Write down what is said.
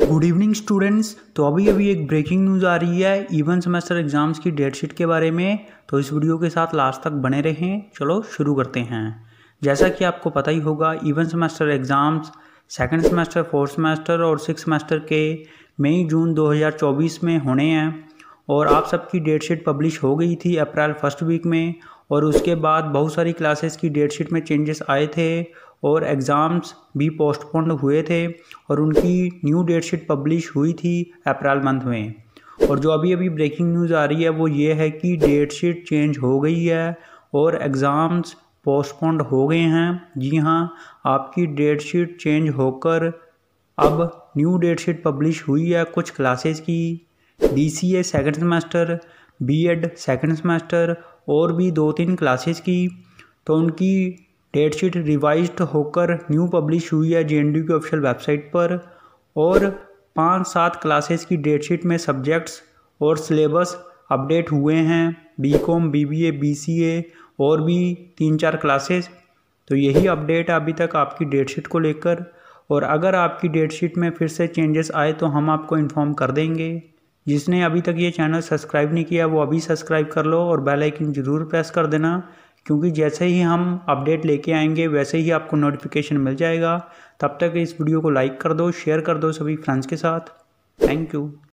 good evening students तो अभी अभी एक ब्रेकिंग न्यूज़ आ रही है इवन सेमेस्टर एग्ज़ाम्स की डेट शीट के बारे में तो इस वीडियो के साथ लास्ट तक बने रहें चलो शुरू करते हैं जैसा कि आपको पता ही होगा even semester exams second semester fourth semester और सिक्स सेमेस्टर के मई जून 2024 में होने हैं और आप सबकी डेट शीट पब्लिश हो गई थी अप्रैल फर्स्ट वीक में और उसके बाद बहुत सारी क्लासेस की डेट शीट में चेंजेस आए थे और एग्ज़ाम्स भी पोस्टपोन हुए थे और उनकी न्यू डेट शीट पब्लिश हुई थी अप्रैल मंथ में और जो अभी अभी ब्रेकिंग न्यूज़ आ रही है वो ये है कि डेट शीट चेंज हो गई है और एग्ज़ाम्स पोस्टपोन हो गए हैं जी हाँ आपकी डेट शीट चेंज होकर अब न्यू डेट शीट पब्लिश हुई है कुछ क्लासेस की D C A second semester B Ed second semester और भी दो तीन क्लासेस की तो उनकी डेट शीट रिवाइज होकर न्यू पब्लिश हुई है जे की ऑफिशियल वेबसाइट पर और पाँच सात क्लासेस की डेट शीट में सब्जेक्ट्स और सिलेबस अपडेट हुए हैं B Com B B A B C A और भी तीन चार क्लासेस तो यही अपडेट है अभी तक आपकी डेट शीट को लेकर और अगर आपकी डेट शीट में फिर से चेंजेस आए तो हम आपको इन्फॉर्म कर देंगे जिसने अभी तक ये चैनल सब्सक्राइब नहीं किया वो अभी सब्सक्राइब कर लो और बेल आइकन ज़रूर प्रेस कर देना क्योंकि जैसे ही हम अपडेट लेके आएंगे वैसे ही आपको नोटिफिकेशन मिल जाएगा तब तक इस वीडियो को लाइक कर दो शेयर कर दो सभी फ्रेंड्स के साथ थैंक यू